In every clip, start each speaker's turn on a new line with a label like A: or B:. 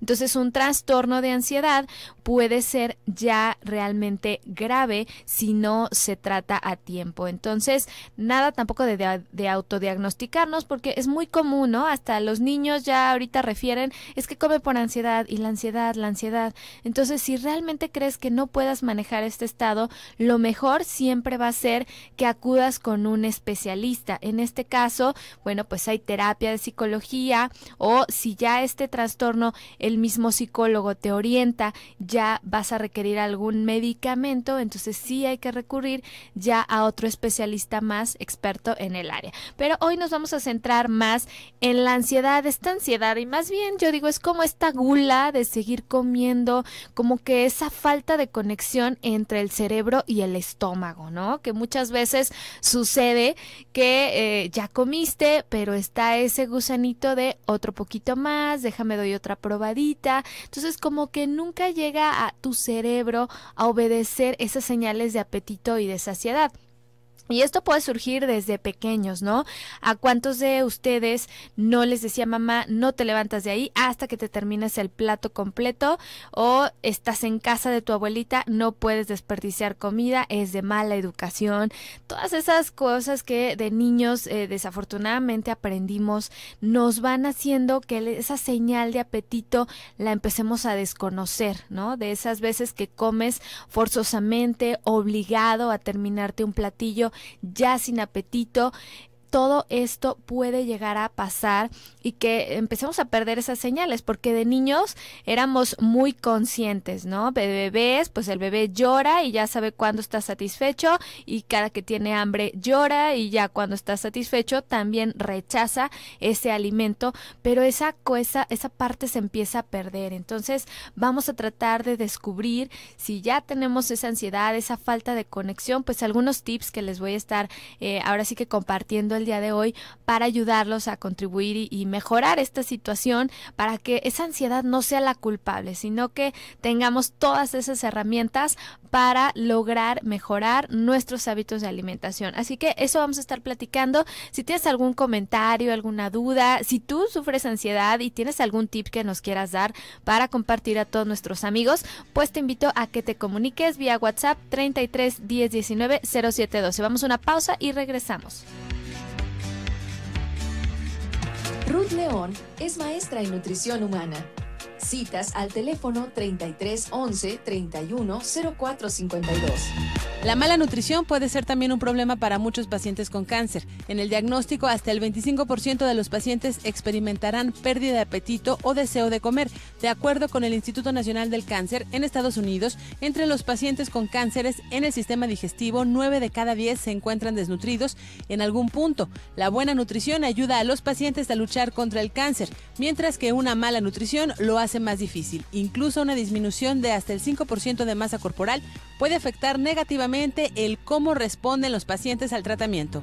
A: Entonces un trastorno de ansiedad puede ser ya realmente grave si no se trata a tiempo. Entonces nada tampoco de, autodiagnosticarnos porque es muy común, ¿no? Hasta los niños ya ahorita refieren, es que come por ansiedad y la ansiedad, la ansiedad. Entonces si realmente crees que no puedas manejar este estado, lo mejor siempre va a ser que acudas con un especialista. En este caso, bueno, pues hay terapia de psicología o si ya este trastorno el mismo psicólogo te orienta, ya vas a requerir algún medicamento, entonces sí hay que recurrir ya a otro especialista más experto en el área. Pero hoy nos vamos a centrar más en la ansiedad, esta ansiedad y más bien yo digo es como esta gula de seguir comiendo, como que esa falta de conexión entre el cerebro y el estómago, ¿no? Que muchas veces sucede que eh, ya comiste, pero está ese gusanito de otro poquito más, déjame doy otra probadita entonces como que nunca llega a tu cerebro a obedecer esas señales de apetito y de saciedad. Y esto puede surgir desde pequeños, ¿no? ¿A cuántos de ustedes no les decía mamá, no te levantas de ahí hasta que te termines el plato completo? O estás en casa de tu abuelita, no puedes desperdiciar comida, es de mala educación. Todas esas cosas que de niños eh, desafortunadamente aprendimos nos van haciendo que esa señal de apetito la empecemos a desconocer, ¿no? De esas veces que comes forzosamente, obligado a terminarte un platillo ya sin apetito todo esto puede llegar a pasar y que empecemos a perder esas señales, porque de niños éramos muy conscientes, ¿no? De bebés, pues el bebé llora y ya sabe cuándo está satisfecho y cada que tiene hambre llora y ya cuando está satisfecho también rechaza ese alimento, pero esa, cosa, esa parte se empieza a perder. Entonces vamos a tratar de descubrir si ya tenemos esa ansiedad, esa falta de conexión, pues algunos tips que les voy a estar eh, ahora sí que compartiendo el día de hoy para ayudarlos a contribuir y, mejorar esta situación para que esa ansiedad no sea la culpable, sino que tengamos todas esas herramientas para lograr mejorar nuestros hábitos de alimentación. Así que eso vamos a estar platicando. Si tienes algún comentario, alguna duda, si tú sufres ansiedad y tienes algún tip que nos quieras dar para compartir a todos nuestros amigos, pues te invito a que te comuniques vía WhatsApp 33 10 19 Vamos a una pausa y regresamos. Ruth León es maestra en nutrición humana Citas al teléfono 3311 310452. La mala nutrición puede ser también un problema para muchos pacientes con cáncer. En el diagnóstico, hasta el 25% de los pacientes experimentarán pérdida de apetito o deseo de comer, de acuerdo con el Instituto Nacional del Cáncer en Estados Unidos. Entre los pacientes con cánceres en el sistema digestivo, 9 de cada 10 se encuentran desnutridos en algún punto. La buena nutrición ayuda a los pacientes a luchar contra el cáncer, mientras que una mala nutrición lo hace hace más difícil. Incluso una disminución de hasta el 5% de masa corporal puede afectar negativamente el cómo responden los pacientes al tratamiento.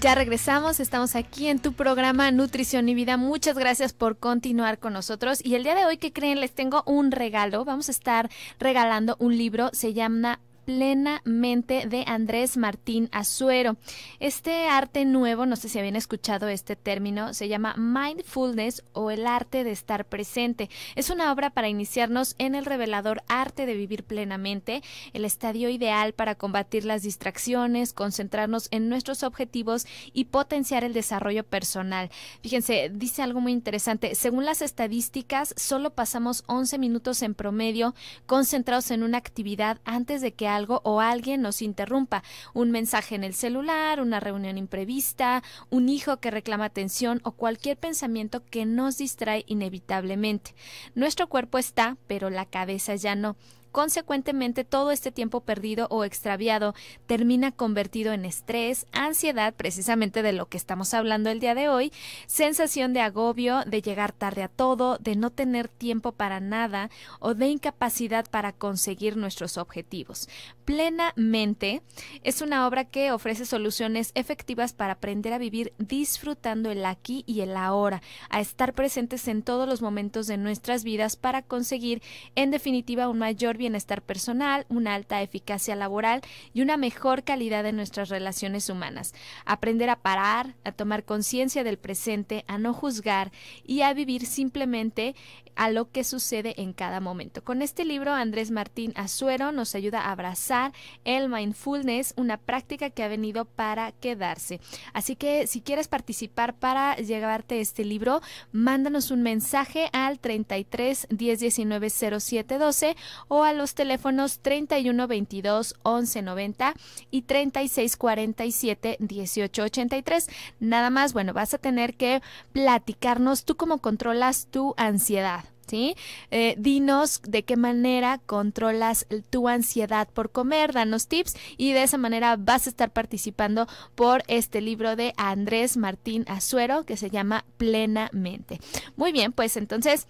A: Ya regresamos, estamos aquí en tu programa Nutrición y Vida. Muchas gracias por continuar con nosotros. Y el día de hoy, que creen? Les tengo un regalo. Vamos a estar regalando un libro, se llama plenamente de Andrés Martín Azuero. Este arte nuevo, no sé si habían escuchado este término, se llama mindfulness o el arte de estar presente. Es una obra para iniciarnos en el revelador arte de vivir plenamente, el estadio ideal para combatir las distracciones, concentrarnos en nuestros objetivos y potenciar el desarrollo personal. Fíjense, dice algo muy interesante. Según las estadísticas, solo pasamos 11 minutos en promedio concentrados en una actividad antes de que algo o alguien nos interrumpa. Un mensaje en el celular, una reunión imprevista, un hijo que reclama atención o cualquier pensamiento que nos distrae inevitablemente. Nuestro cuerpo está, pero la cabeza ya no. Consecuentemente, todo este tiempo perdido o extraviado termina convertido en estrés, ansiedad, precisamente de lo que estamos hablando el día de hoy, sensación de agobio, de llegar tarde a todo, de no tener tiempo para nada o de incapacidad para conseguir nuestros objetivos. Plenamente es una obra que ofrece soluciones efectivas para aprender a vivir disfrutando el aquí y el ahora, a estar presentes en todos los momentos de nuestras vidas para conseguir, en definitiva, un mayor bienestar bienestar personal, una alta eficacia laboral y una mejor calidad de nuestras relaciones humanas. Aprender a parar, a tomar conciencia del presente, a no juzgar y a vivir simplemente a lo que sucede en cada momento. Con este libro, Andrés Martín Azuero nos ayuda a abrazar el mindfulness, una práctica que ha venido para quedarse. Así que si quieres participar para llevarte este libro, mándanos un mensaje al 33 10 19 07 12 o a los teléfonos 31 22 11 90 y 36 47 18 83. Nada más, bueno, vas a tener que platicarnos tú cómo controlas tu ansiedad. ¿sí? Eh, dinos de qué manera controlas tu ansiedad por comer, danos tips y de esa manera vas a estar participando por este libro de Andrés Martín Azuero que se llama Plenamente. Muy bien, pues entonces...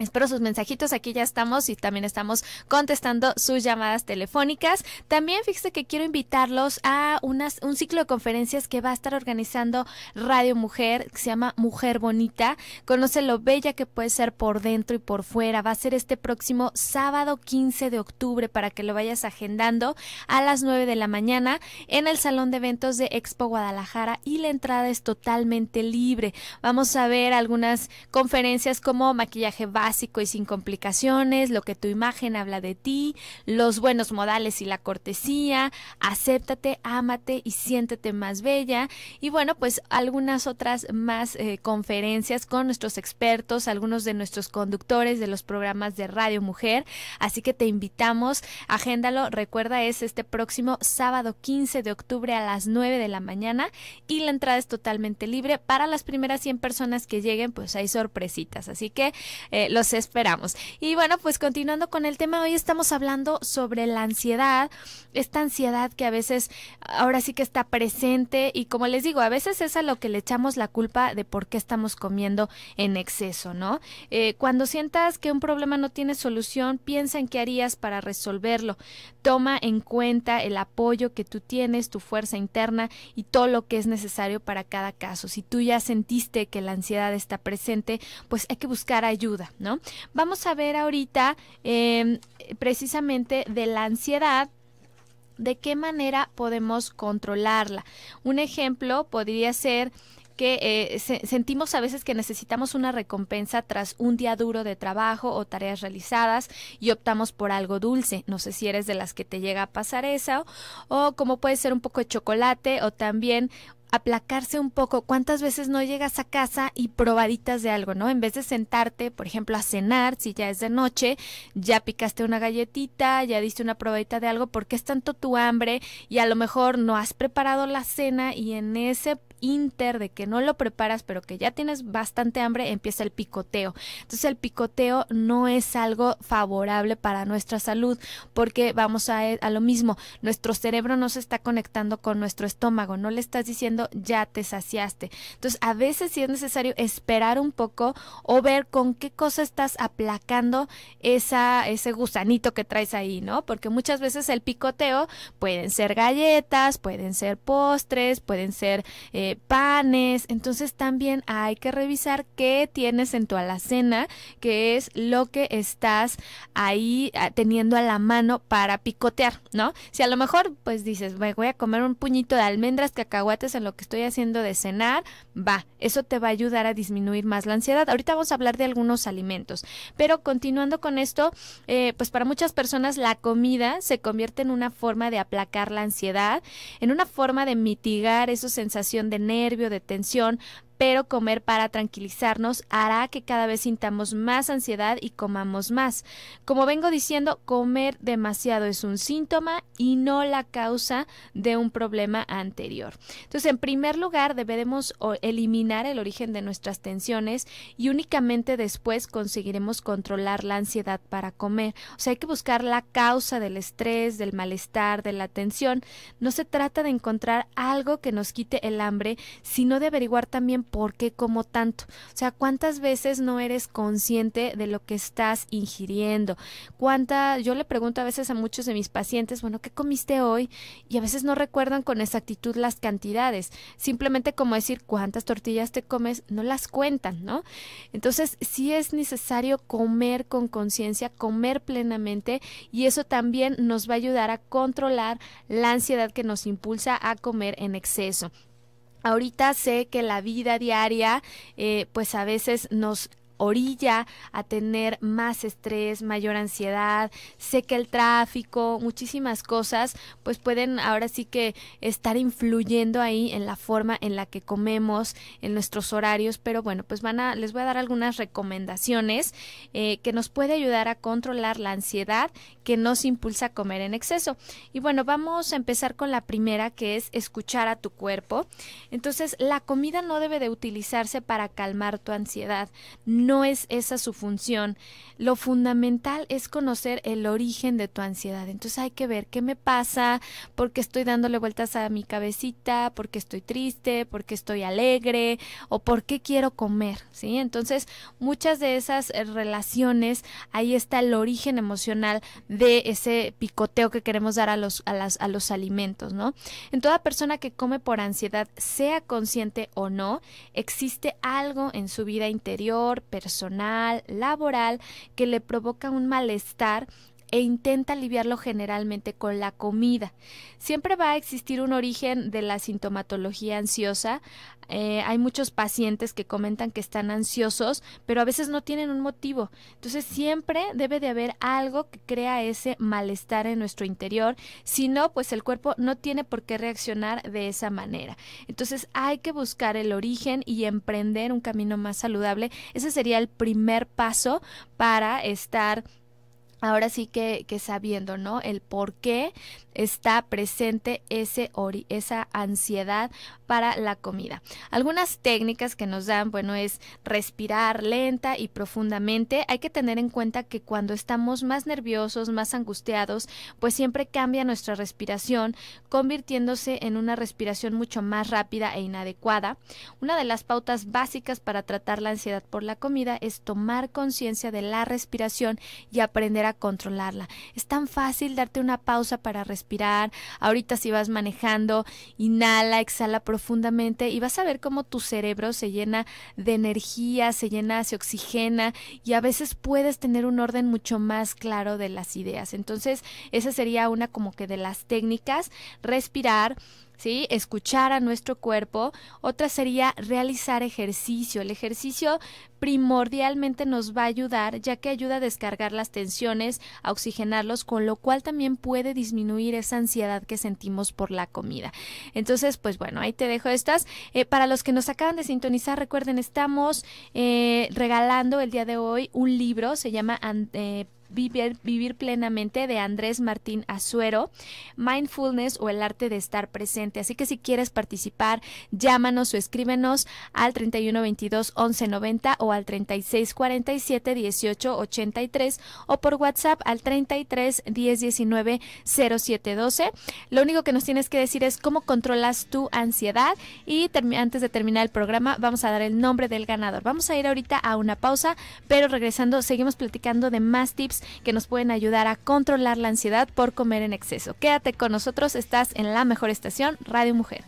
A: Espero sus mensajitos, aquí ya estamos y también estamos contestando sus llamadas telefónicas. También fíjese que quiero invitarlos a unas, un ciclo de conferencias que va a estar organizando Radio Mujer, que se llama Mujer Bonita. Conoce lo bella que puede ser por dentro y por fuera. Va a ser este próximo sábado 15 de octubre para que lo vayas agendando a las 9 de la mañana en el Salón de Eventos de Expo Guadalajara y la entrada es totalmente libre. Vamos a ver algunas conferencias como maquillaje básico, y sin complicaciones, lo que tu imagen habla de ti, los buenos modales y la cortesía, acéptate, ámate y siéntete más bella. Y bueno, pues algunas otras más eh, conferencias con nuestros expertos, algunos de nuestros conductores de los programas de Radio Mujer. Así que te invitamos, agéndalo. Recuerda, es este próximo sábado 15 de octubre a las 9 de la mañana y la entrada es totalmente libre. Para las primeras 100 personas que lleguen, pues hay sorpresitas. Así que eh, esperamos. Y bueno, pues continuando con el tema, hoy estamos hablando sobre la ansiedad, esta ansiedad que a veces ahora sí que está presente y como les digo, a veces es a lo que le echamos la culpa de por qué estamos comiendo en exceso, ¿no? Eh, cuando sientas que un problema no tiene solución, piensa en qué harías para resolverlo. Toma en cuenta el apoyo que tú tienes, tu fuerza interna y todo lo que es necesario para cada caso. Si tú ya sentiste que la ansiedad está presente, pues hay que buscar ayuda. Vamos a ver ahorita em, precisamente de la ansiedad de qué manera podemos controlarla. Un ejemplo podría ser que eh, sentimos a veces que necesitamos una recompensa tras un día duro de trabajo o tareas realizadas y optamos por algo dulce. No sé si eres de las que te llega a pasar eso o como puede ser un poco de chocolate o también aplacarse un poco. ¿Cuántas veces no llegas a casa y probaditas de algo, no? En vez de sentarte, por ejemplo, a cenar, si ya es de noche, ya picaste una galletita, ya diste una probadita de algo, porque es tanto tu hambre y a lo mejor no has preparado la cena y en ese inter, de que no lo preparas, pero que ya tienes bastante hambre, empieza el picoteo. Entonces el picoteo no es algo favorable para nuestra salud, porque vamos a, e, a lo mismo, nuestro cerebro no se está conectando con nuestro estómago, no le estás diciendo ya te saciaste. Entonces a veces sí es necesario esperar un poco o ver con qué cosa estás aplacando esa, ese gusanito que traes ahí, ¿no? Porque muchas veces el picoteo pueden ser galletas, pueden ser postres, pueden ser... Eh, eh, panes. Entonces también hay que revisar qué tienes en tu alacena, qué es lo que estás ahí ah, teniendo a la mano para picotear, ¿no? Si a lo mejor pues dices, voy a comer un puñito de almendras, cacahuates en lo que estoy haciendo de cenar, va, eso te va a ayudar a disminuir más la ansiedad. Ahorita vamos a hablar de algunos alimentos, pero continuando con esto, eh, pues para muchas personas la comida se convierte en una forma de aplacar la ansiedad, en una forma de mitigar esa sensación de nervio, de tensión, pero comer para tranquilizarnos hará que cada vez sintamos más ansiedad y comamos más. Como vengo diciendo, comer demasiado es un síntoma y no la causa de un problema anterior. Entonces, en primer lugar, debemos eliminar el origen de nuestras tensiones y únicamente después conseguiremos controlar la ansiedad para comer. O sea, hay que buscar la causa del estrés, del malestar, de la tensión. No se trata de encontrar algo que nos quite el hambre, sino de averiguar también por qué como tanto. O sea, cuántas veces no eres consciente de lo que estás ingiriendo. Cuánta, yo le pregunto a veces a muchos de mis pacientes, bueno, ¿qué comiste hoy? Y a veces no recuerdan con exactitud las cantidades. Simplemente como decir cuántas tortillas te comes, no las cuentan, ¿no? Entonces, sí es necesario comer con conciencia, comer plenamente y eso también nos va a ayudar a controlar la ansiedad que nos impulsa a comer en exceso. Ahorita sé que la vida diaria, eh, pues a veces nos orilla a tener más estrés, mayor ansiedad, sé que el tráfico, muchísimas cosas, pues pueden ahora sí que estar influyendo ahí en la forma en la que comemos, en nuestros horarios, pero bueno, pues van a, les voy a dar algunas recomendaciones eh, que nos puede ayudar a controlar la ansiedad que nos impulsa a comer en exceso. Y bueno, vamos a empezar con la primera que es escuchar a tu cuerpo. Entonces, la comida no debe de utilizarse para calmar tu ansiedad no es esa su función. Lo fundamental es conocer el origen de tu ansiedad. Entonces hay que ver qué me pasa, por qué estoy dándole vueltas a mi cabecita, por qué estoy triste, por qué estoy alegre o por qué quiero comer, ¿sí? Entonces, muchas de esas eh, relaciones, ahí está el origen emocional de ese picoteo que queremos dar a los, a a los alimentos, ¿no? En toda persona que come por ansiedad, sea consciente o no, existe algo en su vida interior, personal, laboral, que le provoca un malestar e intenta aliviarlo generalmente con la comida. Siempre va a existir un origen de la sintomatología ansiosa. Eh, hay muchos pacientes que comentan que están ansiosos, pero a veces no tienen un motivo. Entonces siempre debe de haber algo que crea ese malestar en nuestro interior. Si no, pues el cuerpo no tiene por qué reaccionar de esa manera. Entonces hay que buscar el origen y emprender un camino más saludable. Ese sería el primer paso para estar ahora sí que, sabiendo, ¿no? El por qué está presente ese esa ansiedad para la comida. Algunas técnicas que nos dan, bueno, es respirar lenta y profundamente. Hay que tener en cuenta que cuando estamos más nerviosos, más angustiados, pues siempre cambia nuestra respiración, convirtiéndose en una respiración mucho más rápida e inadecuada. Una de las pautas básicas para tratar la ansiedad por la comida es tomar conciencia de la respiración y aprender a controlarla. Es tan fácil darte una pausa para respirar. Ahorita si vas manejando, inhala, exhala profundamente y vas a ver cómo tu cerebro se llena de energía, se llena, se oxigena y a veces puedes tener un orden mucho más claro de las ideas. Entonces, esa sería una como que de las técnicas, respirar, ¿sí? Escuchar a nuestro cuerpo. Otra sería realizar ejercicio. El ejercicio primordialmente nos va a ayudar ya que ayuda a descargar las tensiones, a oxigenarlos, con lo cual también puede disminuir esa ansiedad que sentimos por la comida. Entonces, pues bueno, ahí te dejo estas. Eh, para los que nos acaban de sintonizar, recuerden, estamos eh, regalando el día de hoy un libro, se llama... Eh, Vivir, plenamente de Andrés Martín Azuero, Mindfulness o el arte de estar presente. Así que si quieres participar, llámanos o escríbenos al 3122 1190 o al 3647 1883 o por WhatsApp al 33 07 12 Lo único que nos tienes que decir es cómo controlas tu ansiedad y antes de terminar el programa vamos a dar el nombre del ganador. Vamos a ir ahorita a una pausa, pero regresando seguimos platicando de más tips que nos pueden ayudar a controlar la ansiedad por comer en exceso. Quédate con nosotros, estás en la mejor estación, Radio Mujer.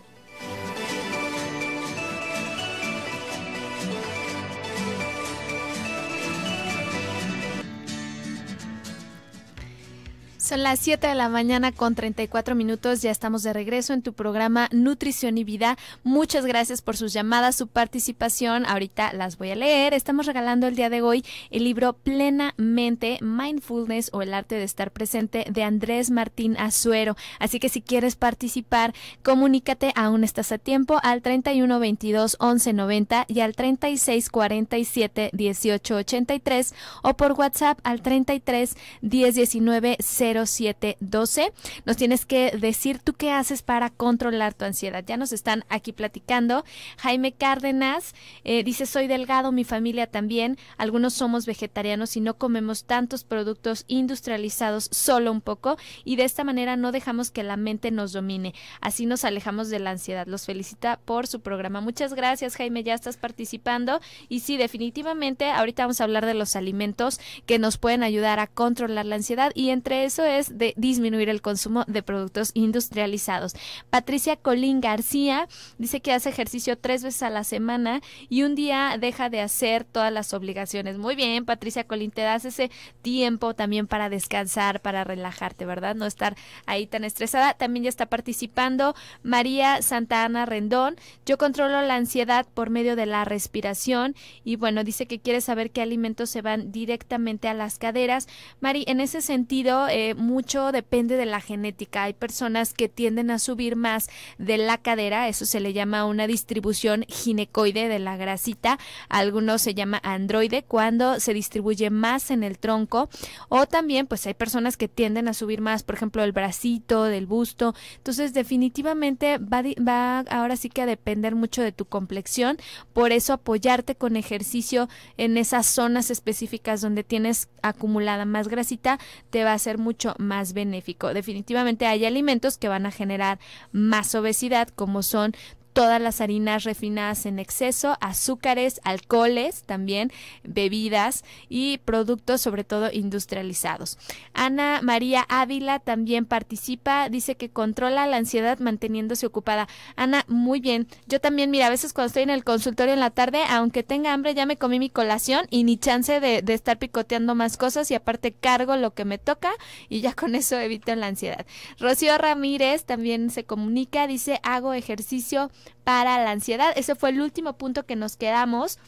A: Son las 7 de la mañana con 34 minutos. Ya estamos de regreso en tu programa Nutrición y Vida. Muchas gracias por sus llamadas, su participación. Ahorita las voy a leer. Estamos regalando el día de hoy el libro Plenamente Mindfulness o el arte de estar presente de Andrés Martín Azuero. Así que si quieres participar, comunícate. Aún estás a tiempo al 31 22 11 90 y al 36 47 18 83 o por WhatsApp al 33 10 19 0 0712. Nos tienes que decir tú qué haces para controlar tu ansiedad. Ya nos están aquí platicando. Jaime Cárdenas eh, dice, soy delgado, mi familia también. Algunos somos vegetarianos y no comemos tantos productos industrializados, solo un poco. Y de esta manera no dejamos que la mente nos domine. Así nos alejamos de la ansiedad. Los felicita por su programa. Muchas gracias, Jaime. Ya estás participando. Y sí, definitivamente, ahorita vamos a hablar de los alimentos que nos pueden ayudar a controlar la ansiedad. Y entre eso es de disminuir el consumo de productos industrializados. Patricia Colín García dice que hace ejercicio tres veces a la semana y un día deja de hacer todas las obligaciones. Muy bien, Patricia Colín, te das ese tiempo también para descansar, para relajarte, ¿verdad? No estar ahí tan estresada. También ya está participando María Santa Ana Rendón. Yo controlo la ansiedad por medio de la respiración y bueno, dice que quiere saber qué alimentos se van directamente a las caderas. Mari, en ese sentido, eh, mucho depende de la genética. Hay personas que tienden a subir más de la cadera, eso se le llama una distribución ginecoide de la grasita, algunos se llama androide, cuando se distribuye más en el tronco, o también pues hay personas que tienden a subir más, por ejemplo, el bracito, del busto, entonces definitivamente va, va ahora sí que a depender mucho de tu complexión, por eso apoyarte con ejercicio en esas zonas específicas donde tienes acumulada más grasita te va a hacer mucho más benéfico. Definitivamente hay alimentos que van a generar más obesidad, como son todas las harinas refinadas en exceso, azúcares, alcoholes también, bebidas y productos sobre todo industrializados. Ana María Ávila también participa, dice que controla la ansiedad manteniéndose ocupada. Ana, muy bien. Yo también, mira, a veces cuando estoy en el consultorio en la tarde, aunque tenga hambre, ya me comí mi colación y ni chance de, estar picoteando más cosas y aparte cargo lo que me toca y ya con eso evito la ansiedad. Rocío Ramírez también se comunica, dice, hago ejercicio para la ansiedad. Ese fue el último punto que nos quedamos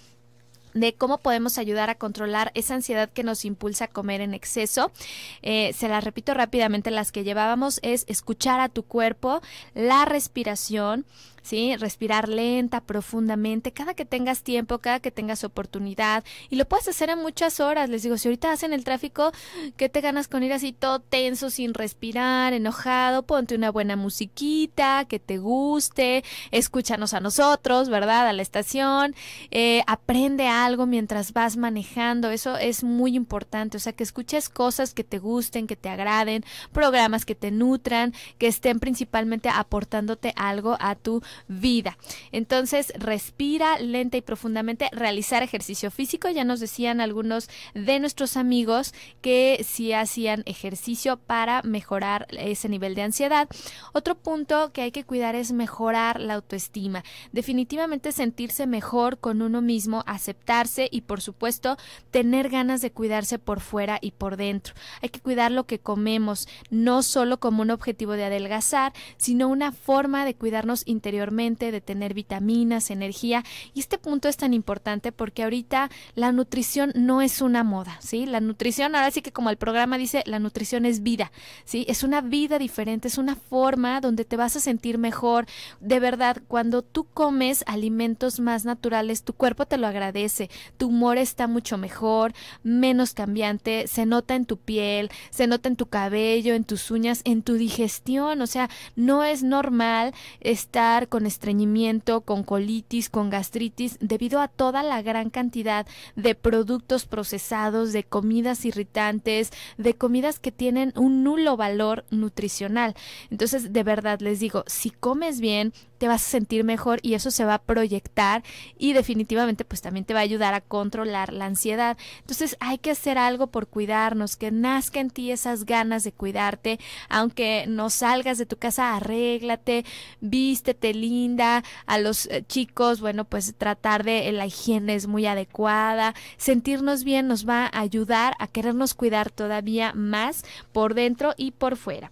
A: de cómo podemos ayudar a controlar esa ansiedad que nos impulsa a comer en exceso. Eh, se las repito rápidamente, las que llevábamos es escuchar a tu cuerpo, la respiración, ¿sí? Respirar lenta, profundamente, cada que tengas tiempo, cada que tengas oportunidad. Y lo puedes hacer en muchas horas. Les digo, si ahorita hacen el tráfico, ¿qué te ganas con ir así todo tenso, sin respirar, enojado? Ponte una buena musiquita que te guste, escúchanos a nosotros, ¿verdad? A la estación, eh, aprende algo mientras vas manejando. Eso es muy importante. O sea, que escuches cosas que te gusten, que te agraden, programas que te nutran, que estén principalmente aportándote algo a tu vida. Entonces, respira lenta y profundamente, realizar ejercicio físico. Ya nos decían algunos de nuestros amigos que sí hacían ejercicio para mejorar ese nivel de ansiedad. Otro punto que hay que cuidar es mejorar la autoestima. Definitivamente sentirse mejor con uno mismo, aceptarse y por supuesto tener ganas de cuidarse por fuera y por dentro. Hay que cuidar lo que comemos, no solo como un objetivo de adelgazar, sino una forma de cuidarnos interiormente de tener vitaminas, energía. Y este punto es tan importante porque ahorita la nutrición no es una moda, ¿sí? La nutrición, ahora sí que como el programa dice, la nutrición es vida, ¿sí? Es una vida diferente, es una forma donde te vas a sentir mejor. De verdad, cuando tú comes alimentos más naturales, tu cuerpo te lo agradece, tu humor está mucho mejor, menos cambiante, se nota en tu piel, se nota en tu cabello, en tus uñas, en tu digestión, o sea, no es normal estar con estreñimiento, con colitis, con gastritis, debido a toda la gran cantidad de productos procesados, de comidas irritantes, de comidas que tienen un nulo valor nutricional. Entonces, de verdad les digo, si comes bien, te vas a sentir mejor y eso se va a proyectar y definitivamente pues también te va a ayudar a controlar la ansiedad. Entonces hay que hacer algo por cuidarnos, que nazca en ti esas ganas de cuidarte, aunque no salgas de tu casa, arréglate, vístete, linda, a los eh, chicos, bueno, pues tratar de eh, la higiene es muy adecuada, sentirnos bien nos va a ayudar a querernos cuidar todavía más por dentro y por fuera.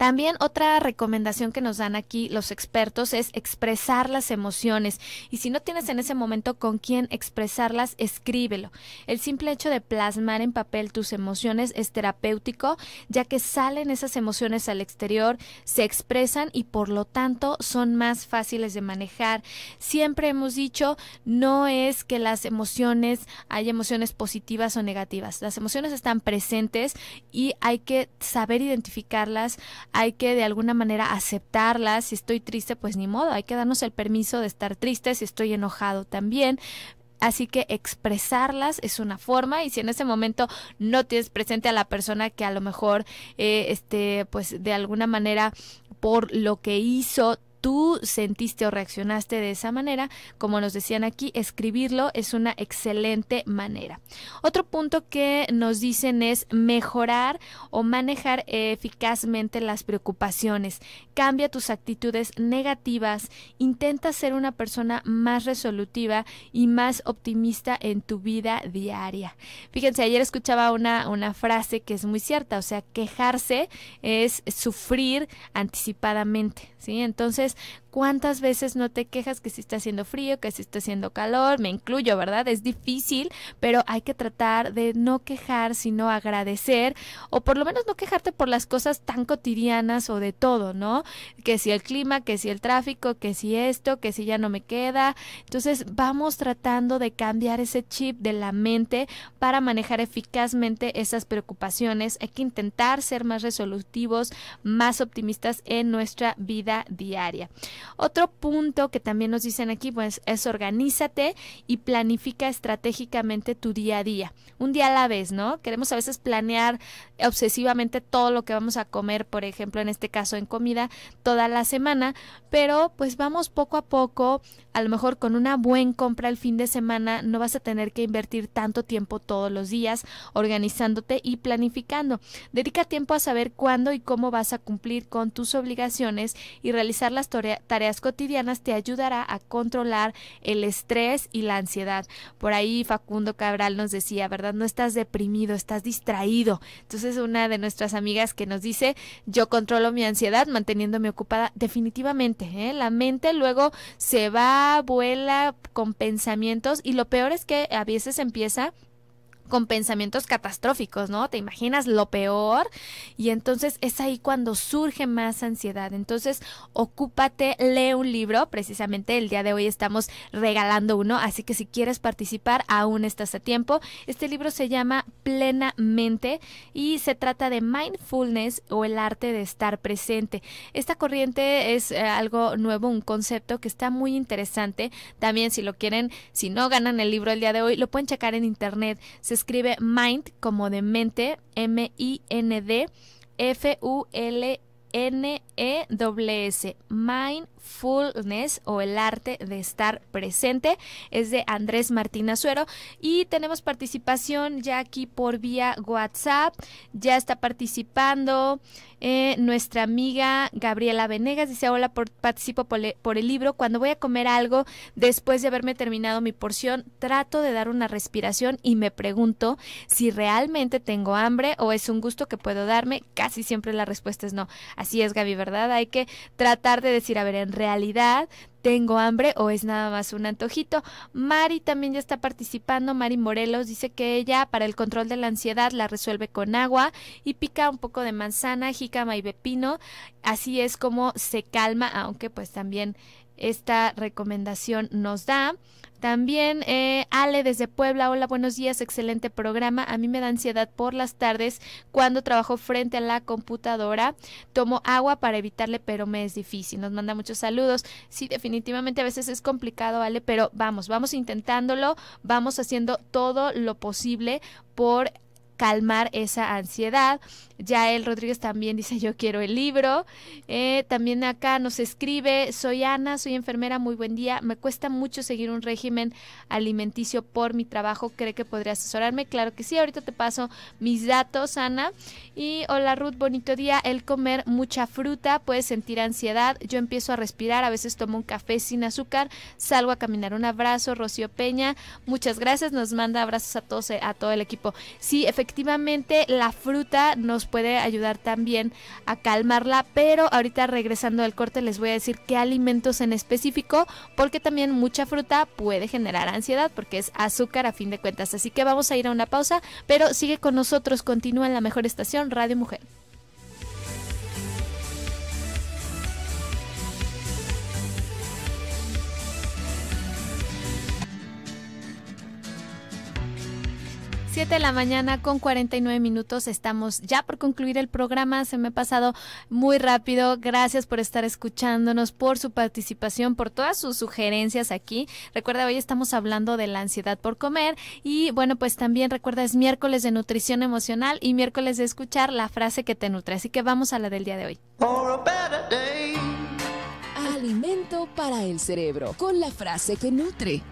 A: También otra recomendación que nos dan aquí los expertos es expresar las emociones y si no tienes en ese momento con quién expresarlas, escríbelo. El simple hecho de plasmar en papel tus emociones es terapéutico ya que salen esas emociones al exterior, se expresan y por lo tanto son más fáciles de manejar. Siempre hemos dicho, no es que las emociones, hay emociones positivas o negativas, las emociones están presentes y hay que saber identificarlas, hay que de alguna manera aceptarlas. Si estoy triste, pues ni modo, hay que darnos el permiso de estar triste, si estoy enojado también. Así que expresarlas es una forma y si en ese momento no tienes presente a la persona que a lo mejor, eh, este, pues de alguna manera por lo que hizo tú sentiste o reaccionaste de esa manera, como nos decían aquí, escribirlo es una excelente manera. Otro punto que nos dicen es mejorar o manejar eficazmente las preocupaciones. Cambia tus actitudes negativas, intenta ser una persona más resolutiva y más optimista en tu vida diaria. Fíjense, ayer escuchaba una, una frase que es muy cierta, o sea, quejarse es sufrir anticipadamente, ¿sí? Entonces, Entonces, ¿Cuántas veces no te quejas que si está haciendo frío, que si está haciendo calor? Me incluyo, ¿verdad? Es difícil, pero hay que tratar de no quejar, sino agradecer, o por lo menos no quejarte por las cosas tan cotidianas o de todo, ¿no? Que si el clima, que si el tráfico, que si esto, que si ya no me queda. Entonces vamos tratando de cambiar ese chip de la mente para manejar eficazmente esas preocupaciones. Hay que intentar ser más resolutivos, más optimistas en nuestra vida diaria. Otro punto que también nos dicen aquí pues, es organízate y planifica estratégicamente tu día a día. Un día a la vez, ¿no? Queremos a veces planear obsesivamente todo lo que vamos a comer, por ejemplo, en este caso en comida, toda la semana, pero pues vamos poco a poco, a lo mejor con una buena compra el fin de semana no vas a tener que invertir tanto tiempo todos los días organizándote y planificando. Dedica tiempo a saber cuándo y cómo vas a cumplir con tus obligaciones y realizar las tareas tareas cotidianas te ayudará a controlar el estrés y la ansiedad. Por ahí Facundo Cabral nos decía, ¿verdad? No estás deprimido, estás distraído. Entonces una de nuestras amigas que nos dice, yo controlo mi ansiedad manteniéndome ocupada definitivamente. ¿eh? La mente luego se va, vuela con pensamientos y lo peor es que a veces empieza con pensamientos catastróficos, ¿no? Te imaginas lo peor y entonces es ahí cuando surge más ansiedad. Entonces, ocúpate, lee un libro, precisamente el día de hoy estamos regalando uno, así que si quieres participar, aún estás a tiempo. Este libro se llama Plena Mente y se trata de mindfulness o el arte de estar presente. Esta corriente es eh, algo nuevo, un concepto que está muy interesante. También si lo quieren, si no ganan el libro el día de hoy, lo pueden checar en internet escribe mind como de mente, M-I-N-D, F-U-L-N e -S, Mindfulness o el arte de estar presente. Es de Andrés Martín Azuero y tenemos participación ya aquí por vía WhatsApp. Ya está participando eh, nuestra amiga Gabriela Venegas. Dice, hola, participo por, por el libro. Cuando voy a comer algo, después de haberme terminado mi porción, trato de dar una respiración y me pregunto si realmente tengo hambre o es un gusto que puedo darme. Casi siempre la respuesta es no. Así es, Gaby, ¿verdad? Hay que tratar de decir, a ver, en realidad tengo hambre o es nada más un antojito. Mari también ya está participando. Mari Morelos dice que ella para el control de la ansiedad la resuelve con agua y pica un poco de manzana, jícama y pepino. Así es como se calma, aunque pues también esta recomendación nos da. También eh, Ale desde Puebla, hola, buenos días, excelente programa. A mí me da ansiedad por las tardes cuando trabajo frente a la computadora. Tomo agua para evitarle, pero me es difícil. Nos manda muchos saludos. Sí, definitivamente a veces es complicado, Ale, pero vamos, vamos intentándolo, vamos haciendo todo lo posible por calmar esa ansiedad. Ya el Rodríguez también dice yo quiero el libro. Eh, también acá nos escribe, soy Ana, soy enfermera, muy buen día. Me cuesta mucho seguir un régimen alimenticio por mi trabajo. ¿Cree que podría asesorarme? Claro que sí, ahorita te paso mis datos, Ana. Y hola Ruth, bonito día. El comer mucha fruta puede sentir ansiedad. Yo empiezo a respirar, a veces tomo un café sin azúcar, salgo a caminar. Un abrazo, Rocío Peña. Muchas gracias, nos manda abrazos a todos, eh, a todo el equipo. Sí, efectivamente efectivamente la fruta nos puede ayudar también a calmarla, pero ahorita regresando al corte les voy a decir qué alimentos en específico, porque también mucha fruta puede generar ansiedad, porque es azúcar a fin de cuentas. Así que vamos a ir a una pausa, pero sigue con nosotros, continúa en la mejor estación, Radio Mujer. 7 de la mañana con 49 minutos. Estamos ya por concluir el programa. Se me ha pasado muy rápido. Gracias por estar escuchándonos, por su participación, por todas sus sugerencias aquí. Recuerda, hoy estamos hablando de la ansiedad por comer. Y bueno, pues también recuerda, es miércoles de nutrición emocional y miércoles de escuchar la frase que te nutre. Así que vamos a la del día de hoy. Alimento para el cerebro, con la frase que nutre.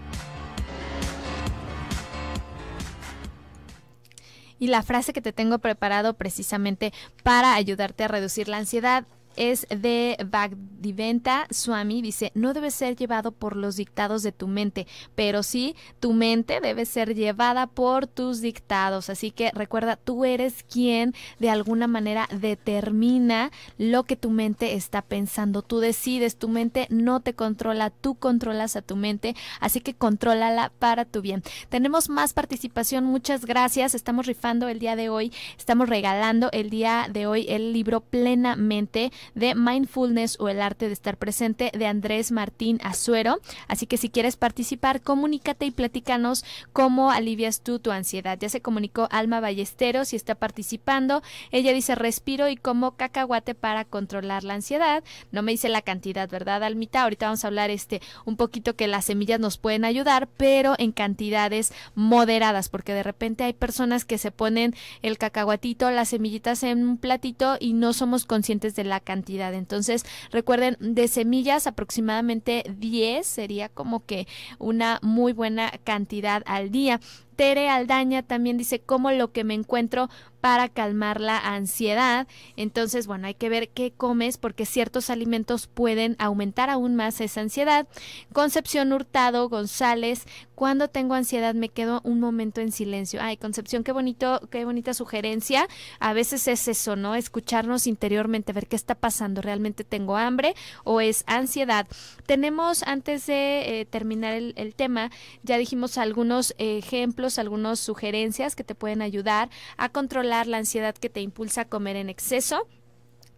A: y la frase que te tengo preparado precisamente para ayudarte a reducir la ansiedad es de Bhagdiventa Swami. Dice, no debe ser llevado por los dictados de tu mente, pero sí tu mente debe ser llevada por tus dictados. Así que recuerda, tú eres quien de alguna manera determina lo que tu mente está pensando. Tú decides, tu mente no te controla, tú controlas a tu mente, así que contrólala para tu bien. Tenemos más participación, muchas gracias. Estamos rifando el día de hoy, estamos regalando el día de hoy el libro plenamente de Mindfulness o el arte de estar presente de Andrés Martín Azuero. Así que si quieres participar, comunícate y platícanos cómo alivias tú tu ansiedad. Ya se comunicó Alma Ballesteros y está participando. Ella dice respiro y como cacahuate para controlar la ansiedad. No me dice la cantidad, ¿verdad, Almita? Ahorita vamos a hablar este un poquito que las semillas nos pueden ayudar, pero en cantidades moderadas, porque de repente hay personas que se ponen el cacahuatito, las semillitas en un platito y no somos conscientes de la cantidad. Entonces, recuerden, de semillas aproximadamente 10 sería como que una muy buena cantidad al día. Tere Aldaña también dice ¿cómo lo que me encuentro para calmar la ansiedad. Entonces, bueno, hay que ver qué comes porque ciertos alimentos pueden aumentar aún más esa ansiedad. Concepción Hurtado González, cuando tengo ansiedad me quedo un momento en silencio. Ay, Concepción, qué bonito, qué bonita sugerencia. A veces es eso, ¿no? Escucharnos interiormente, ver qué está pasando. ¿Realmente tengo hambre o es ansiedad? Tenemos, antes de eh, terminar el, tema, ya dijimos algunos ejemplos algunas sugerencias que te pueden ayudar a controlar la ansiedad que te impulsa a comer en exceso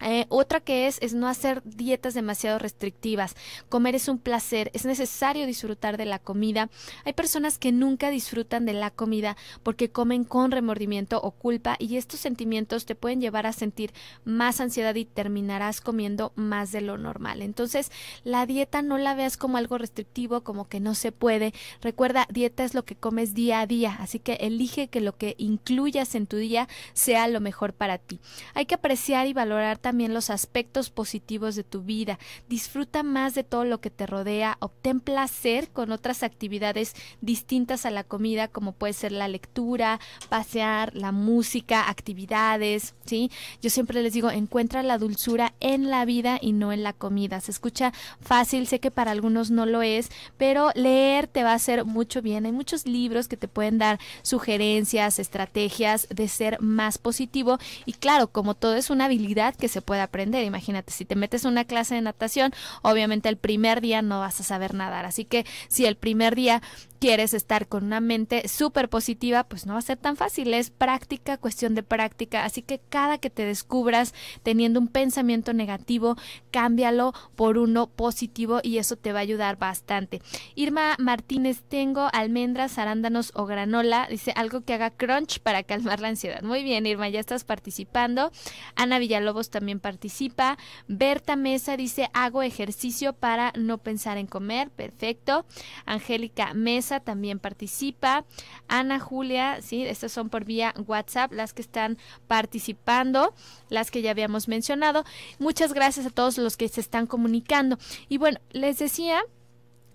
A: eh, otra que es es no hacer dietas demasiado restrictivas. Comer es un placer, es necesario disfrutar de la comida. Hay personas que nunca disfrutan de la comida porque comen con remordimiento o culpa y estos sentimientos te pueden llevar a sentir más ansiedad y terminarás comiendo más de lo normal. Entonces, la dieta no la veas como algo restrictivo, como que no se puede. Recuerda, dieta es lo que comes día a día, así que elige que lo que incluyas en tu día sea lo mejor para ti. Hay que apreciar y valorar también los aspectos positivos de tu vida, disfruta más de todo lo que te rodea, obtén placer con otras actividades distintas a la comida, como puede ser la lectura, pasear, la música, actividades, ¿sí? Yo siempre les digo, encuentra la dulzura en la vida y no en la comida. Se escucha fácil, sé que para algunos no lo es, pero leer te va a hacer mucho bien. Hay muchos libros que te pueden dar sugerencias, estrategias de ser más positivo y claro, como todo es una habilidad que se puede aprender. Imagínate, si te metes una clase de natación, obviamente el primer día no vas a saber nadar. Así que si el primer día quieres estar con una mente súper positiva, pues no va a ser tan fácil. Es práctica, cuestión de práctica. Así que cada que te descubras teniendo un pensamiento negativo, cámbialo por uno positivo y eso te va a ayudar bastante. Irma Martínez, tengo almendras, arándanos o granola. Dice algo que haga crunch para calmar la ansiedad. Muy bien, Irma, ya estás participando. Ana Villalobos también participa. Berta Mesa dice hago ejercicio para no pensar en comer. Perfecto. Angélica Mesa también participa. Ana Julia, sí, estas son por vía WhatsApp las que están participando, las que ya habíamos mencionado. Muchas gracias a todos los que se están comunicando. Y bueno, les decía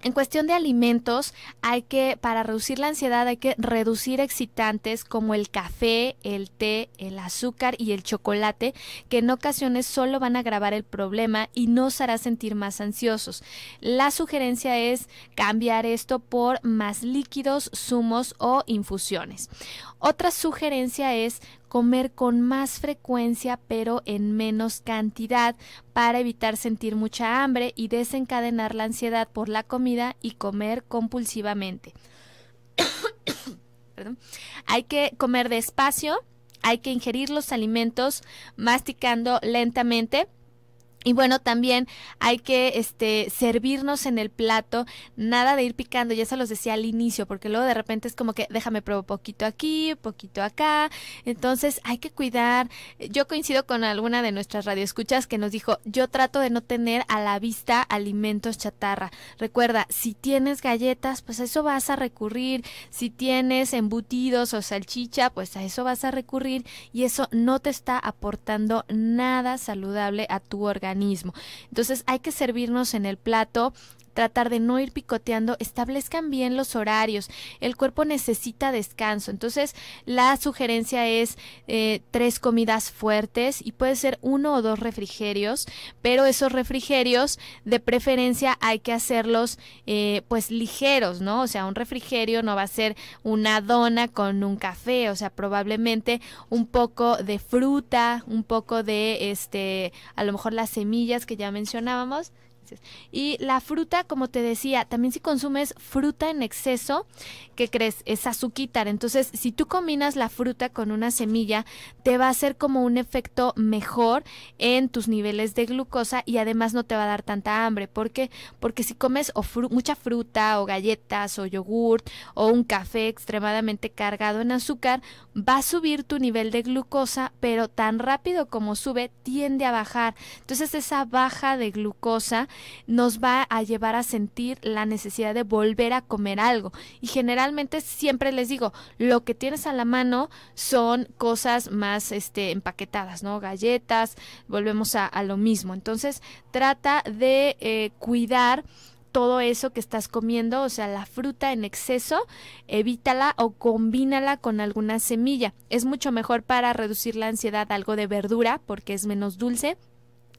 A: en cuestión de alimentos, hay que, para reducir la ansiedad, hay que reducir excitantes como el café, el té, el azúcar y el chocolate, que en ocasiones solo van a agravar el problema y nos hará sentir más ansiosos. La sugerencia es cambiar esto por más líquidos, zumos o infusiones. Otra sugerencia es comer con más frecuencia pero en menos cantidad para evitar sentir mucha hambre y desencadenar la ansiedad por la comida y comer compulsivamente. Hay que comer despacio, hay que ingerir los alimentos masticando lentamente y bueno, también hay que este, servirnos en el plato, nada de ir picando, ya se los decía al inicio, porque luego de repente es como que déjame probar poquito aquí, poquito acá. Entonces hay que cuidar. Yo coincido con alguna de nuestras radioescuchas que nos dijo, yo trato de no tener a la vista alimentos chatarra. Recuerda, si tienes galletas, pues a eso vas a recurrir. Si tienes embutidos o salchicha, pues a eso vas a recurrir. Y eso no te está aportando nada saludable a tu organismo entonces hay que servirnos en el plato tratar de no ir picoteando, establezcan bien los horarios, el cuerpo necesita descanso, entonces la sugerencia es eh, tres comidas fuertes y puede ser uno o dos refrigerios, pero esos refrigerios de preferencia hay que hacerlos eh, pues ligeros, ¿no? O sea, un refrigerio no va a ser una dona con un café, o sea, probablemente un poco de fruta, un poco de este, a lo mejor las semillas que ya mencionábamos. Y la fruta, como te decía, también si consumes fruta en exceso, ¿qué crees? Es azúcar. Entonces, si tú combinas la fruta con una semilla, te va a hacer como un efecto mejor en tus niveles de glucosa y además no te va a dar tanta hambre. ¿Por qué? Porque si comes mucha fruta o galletas o yogurt o un café extremadamente cargado en azúcar, va a subir tu nivel de glucosa, pero tan rápido como sube, tiende a bajar. Entonces, esa baja de glucosa nos va a llevar a sentir la necesidad de volver a comer algo. Y generalmente siempre les digo, lo que tienes a la mano son cosas más este, empaquetadas, ¿no? Galletas, volvemos a, lo mismo. Entonces trata de eh, cuidar todo eso que estás comiendo, o sea, la fruta en exceso, evítala o combínala con alguna semilla. Es mucho mejor para reducir la ansiedad algo de verdura porque es menos dulce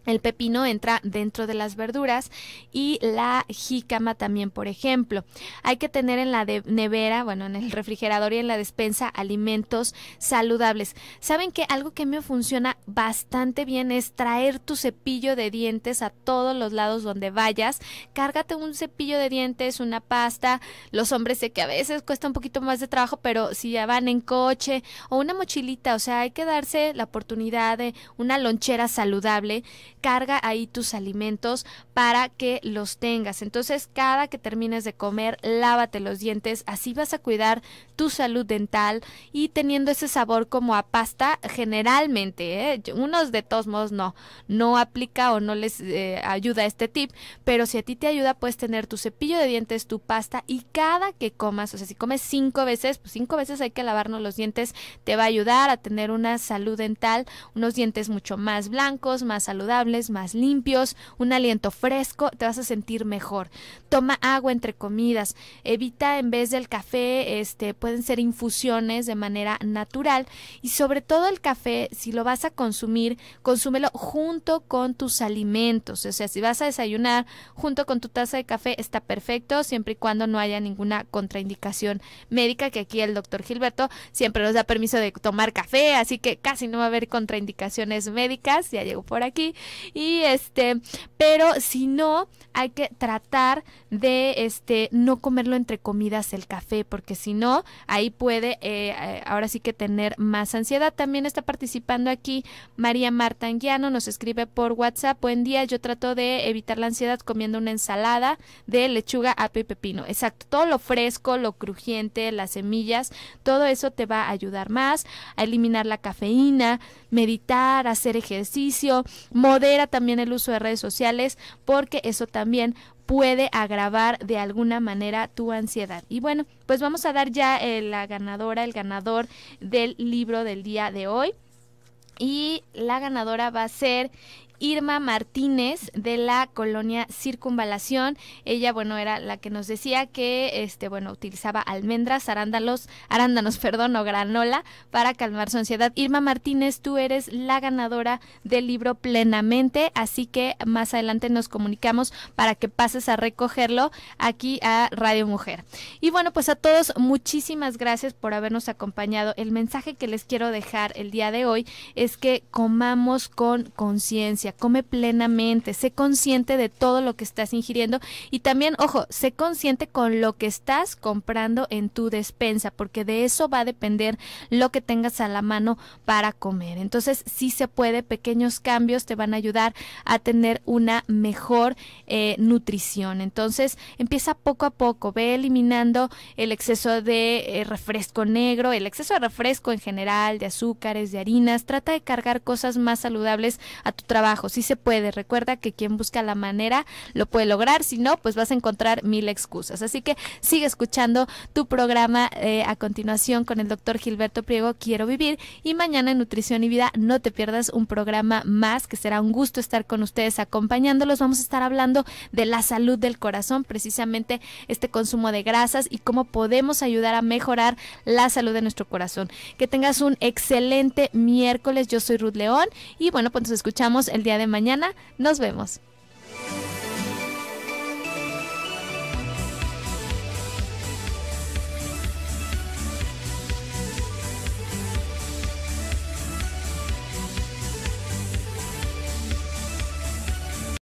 A: el pepino entra dentro de las verduras y la jícama también, por ejemplo. Hay que tener en la nevera, bueno, en el refrigerador y en la despensa alimentos saludables. Saben que algo que me funciona bastante bien es traer tu cepillo de dientes a todos los lados donde vayas. Cárgate un cepillo de dientes, una pasta. Los hombres sé que a veces cuesta un poquito más de trabajo, pero si ya van en coche o una mochilita, o sea, hay que darse la oportunidad de una lonchera saludable carga ahí tus alimentos para que los tengas. Entonces, cada que termines de comer, lávate los dientes, así vas a cuidar tu salud dental y teniendo ese sabor como a pasta, generalmente, ¿eh? unos de todos modos no, no aplica o no les eh, ayuda este tip, pero si a ti te ayuda, puedes tener tu cepillo de dientes, tu pasta y cada que comas, o sea, si comes cinco veces, pues cinco veces hay que lavarnos los dientes, te va a ayudar a tener una salud dental, unos dientes mucho más blancos, más saludables más limpios, un aliento fresco, te vas a sentir mejor. Toma agua entre comidas, evita en vez del café, este, pueden ser infusiones de manera natural y sobre todo el café, si lo vas a consumir, consúmelo junto con tus alimentos, o sea, si vas a desayunar junto con tu taza de café está perfecto, siempre y cuando no haya ninguna contraindicación médica, que aquí el doctor Gilberto siempre nos da permiso de tomar café, así que casi no va a haber contraindicaciones médicas, ya llego por aquí. Y este, pero si no, hay que tratar de este no comerlo entre comidas el café, porque si no, ahí puede eh, eh, ahora sí que tener más ansiedad. También está participando aquí María Marta Anguiano, nos escribe por WhatsApp. Buen día, yo trato de evitar la ansiedad comiendo una ensalada de lechuga, apio y pepino. Exacto, todo lo fresco, lo crujiente, las semillas, todo eso te va a ayudar más a eliminar la cafeína, meditar, hacer ejercicio, también el uso de redes sociales porque eso también puede agravar de alguna manera tu ansiedad. Y bueno, pues vamos a dar ya eh, la ganadora, el ganador del libro del día de hoy. Y la ganadora va a ser Irma Martínez de la colonia Circunvalación. Ella, bueno, era la que nos decía que, este, bueno, utilizaba almendras, arándalos, arándanos, perdón, o granola para calmar su ansiedad. Irma Martínez, tú eres la ganadora del libro Plenamente, así que más adelante nos comunicamos para que pases a recogerlo aquí a Radio Mujer. Y bueno, pues a todos muchísimas gracias por habernos acompañado. El mensaje que les quiero dejar el día de hoy es que comamos con conciencia come plenamente, sé consciente de todo lo que estás ingiriendo y también, ojo, sé consciente con lo que estás comprando en tu despensa, porque de eso va a depender lo que tengas a la mano para comer. Entonces, sí se puede, pequeños cambios te van a ayudar a tener una mejor eh, nutrición. Entonces, empieza poco a poco, ve eliminando el exceso de eh, refresco negro, el exceso de refresco en general, de azúcares, de harinas, trata de cargar cosas más saludables a tu trabajo si se puede. Recuerda que quien busca la manera lo puede lograr. Si no, pues vas a encontrar mil excusas. Así que sigue escuchando tu programa eh, a continuación con el doctor Gilberto Priego, Quiero Vivir. Y mañana en Nutrición y Vida, no te pierdas un programa más que será un gusto estar con ustedes acompañándolos. Vamos a estar hablando de la salud del corazón, precisamente este consumo de grasas y cómo podemos ayudar a mejorar la salud de nuestro corazón. Que tengas un excelente miércoles. Yo soy Ruth León y bueno, pues nos escuchamos el día de mañana. Nos vemos.